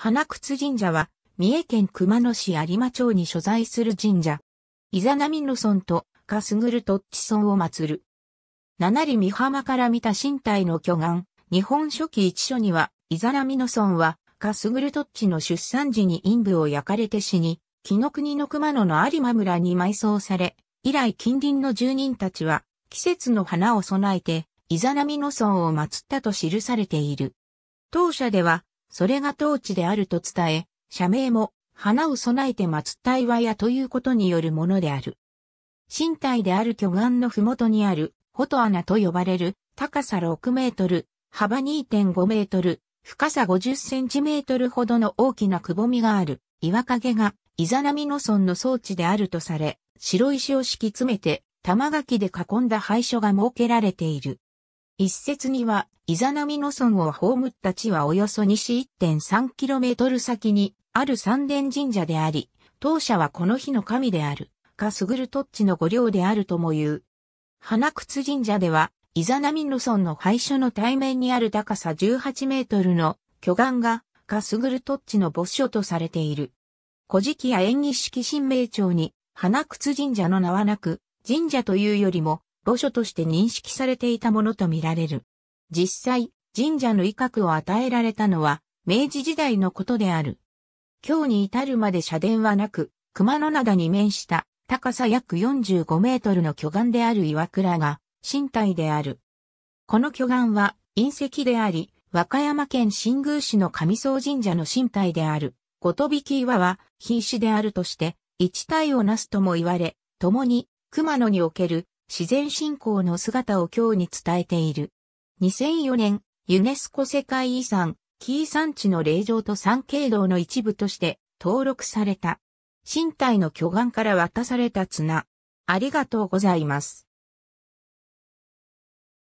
花靴神社は、三重県熊野市有馬町に所在する神社。イザナミノ村とカスグルトッチ村を祀る。七里美浜から見た身体の巨岩、日本初期一書には、イザナミノ村は、カスグルトッチの出産時に陰部を焼かれて死に、木の国の熊野の有馬村に埋葬され、以来近隣の住人たちは、季節の花を備えて、イザナミノ村を祀ったと記されている。当社では、それが当地であると伝え、社名も花を備えて祀った岩屋ということによるものである。身体である巨岩のふもとにある、ホト穴と呼ばれる、高さ6メートル、幅2.5メートル、深さ50センチメートルほどの大きなくぼみがある、岩陰が、イザナミノ村の装置であるとされ、白石を敷き詰めて、玉垣で囲んだ廃所が設けられている。一説には、イザナミノ村を葬った地はおよそ西 1.3km 先にある三殿神社であり、当社はこの日の神である、かすぐるトッチの御領であるとも言う。花靴神社では、イザナミノ村の廃所の対面にある高さ18メートルの巨岩が、かすぐるトッチの墓所とされている。古事記や演技式神明町に、花靴神社の名はなく、神社というよりも、墓所として認識されていたものとみられる。実際、神社の威嚇を与えられたのは、明治時代のことである。今日に至るまで社殿はなく、熊野灘に面した高さ約45メートルの巨岩である岩倉が身体である。この巨岩は隕石であり、和歌山県新宮市の上総神社の身体である、ごとびき岩は瀕死であるとして、一体をなすとも言われ、共に熊野における自然信仰の姿を今日に伝えている。2004年、ユネスコ世界遺産、紀伊山地の霊場と山経道の一部として登録された。身体の巨岩から渡された綱。ありがとうございます。